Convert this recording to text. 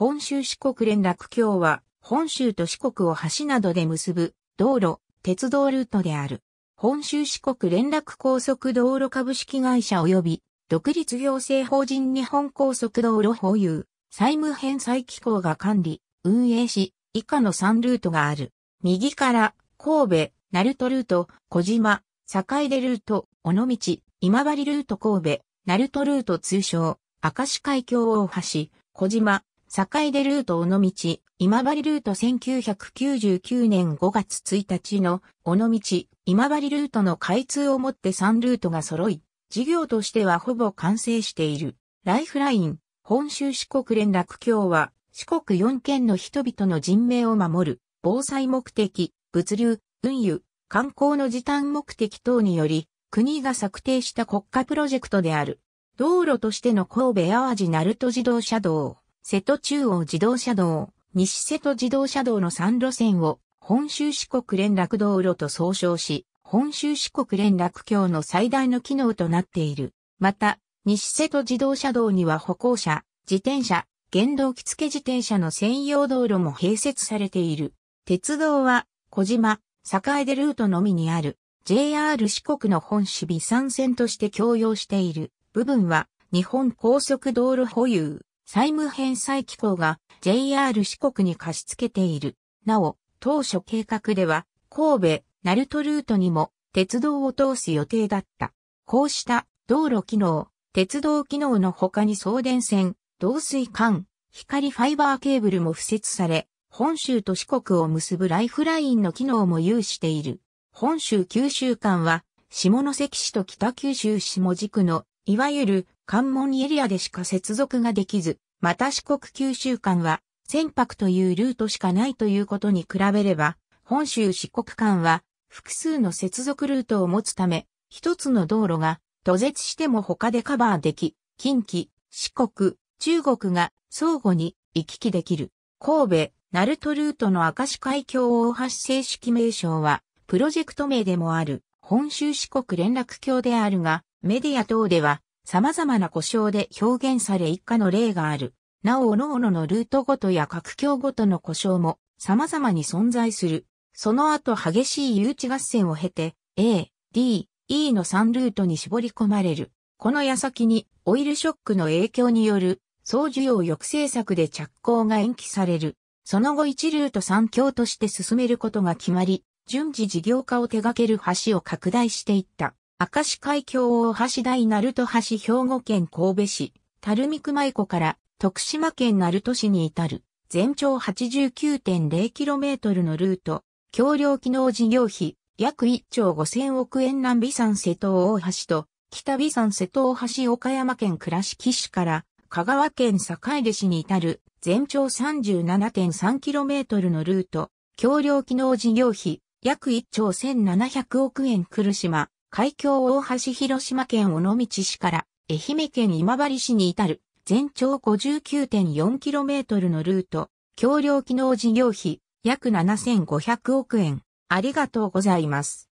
本州四国連絡橋は、本州と四国を橋などで結ぶ、道路、鉄道ルートである。本州四国連絡高速道路株式会社及び、独立行政法人日本高速道路保有、債務返済機構が管理、運営し、以下の3ルートがある。右から、神戸、鳴門ルート、小島、境出ルート、尾道、今治ルート神戸、鳴門ルート通称、明石海峡大橋、小島、坂出ルート尾道、今治ルート1999年5月1日の尾道、今治ルートの開通をもって3ルートが揃い、事業としてはほぼ完成している。ライフライン、本州四国連絡協は、四国4県の人々の人命を守る、防災目的、物流、運輸、観光の時短目的等により、国が策定した国家プロジェクトである。道路としての神戸淡路鳴門自動車道。瀬戸中央自動車道、西瀬戸自動車道の3路線を本州四国連絡道路と総称し、本州四国連絡橋の最大の機能となっている。また、西瀬戸自動車道には歩行者、自転車、原動機付自転車の専用道路も併設されている。鉄道は、小島、栄でルートのみにある、JR 四国の本市備山線として共用している部分は、日本高速道路保有。債務返済機構が JR 四国に貸し付けている。なお、当初計画では神戸、ナルトルートにも鉄道を通す予定だった。こうした道路機能、鉄道機能の他に送電線、導水管、光ファイバーケーブルも付設され、本州と四国を結ぶライフラインの機能も有している。本州九州間は、下関市と北九州下地区の、いわゆる関門エリアでしか接続ができず、また四国九州間は、船舶というルートしかないということに比べれば、本州四国間は、複数の接続ルートを持つため、一つの道路が、途絶しても他でカバーでき、近畿、四国、中国が相互に行き来できる。神戸、ナルトルートの明石海峡大橋正式名称は、プロジェクト名でもある、本州四国連絡橋であるが、メディア等では、様々な故障で表現され以下の例がある。なお、各々のルートごとや各境ごとの故障も様々に存在する。その後激しい誘致合戦を経て、A、D、E の3ルートに絞り込まれる。この矢先にオイルショックの影響による総需要抑制策で着工が延期される。その後1ルート3強として進めることが決まり、順次事業化を手掛ける橋を拡大していった。明石海峡大橋大鳴門橋兵庫県神戸市、垂水熊湖から徳島県鳴門市に至る、全長 89.0km のルート、橋梁機能事業費、約1兆5000億円南美山瀬戸大橋と、北美山瀬戸大橋岡山県倉敷市から、香川県坂出市に至る、全長 37.3km のルート、橋梁機能事業費、約1兆1700億円来島、海峡大橋広島県尾道市から愛媛県今治市に至る全長 59.4km のルート、橋梁機能事業費約7500億円。ありがとうございます。